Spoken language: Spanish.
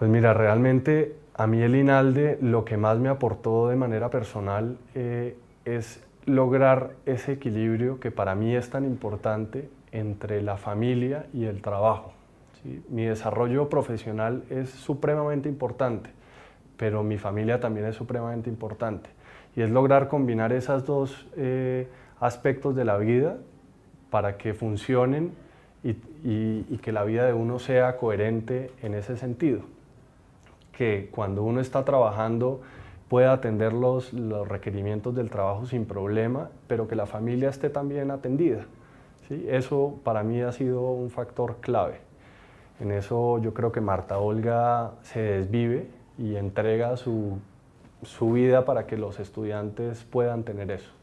Pues mira, realmente a mí el INALDE lo que más me aportó de manera personal eh, es lograr ese equilibrio que para mí es tan importante entre la familia y el trabajo. Mi desarrollo profesional es supremamente importante, pero mi familia también es supremamente importante. Y es lograr combinar esos dos eh, aspectos de la vida para que funcionen y que la vida de uno sea coherente en ese sentido que cuando uno está trabajando pueda atender los, los requerimientos del trabajo sin problema, pero que la familia esté también atendida. Eso para mí ha sido un factor clave. En eso yo creo que Marta Olga se desvive y entrega su vida para que los estudiantes puedan tener eso.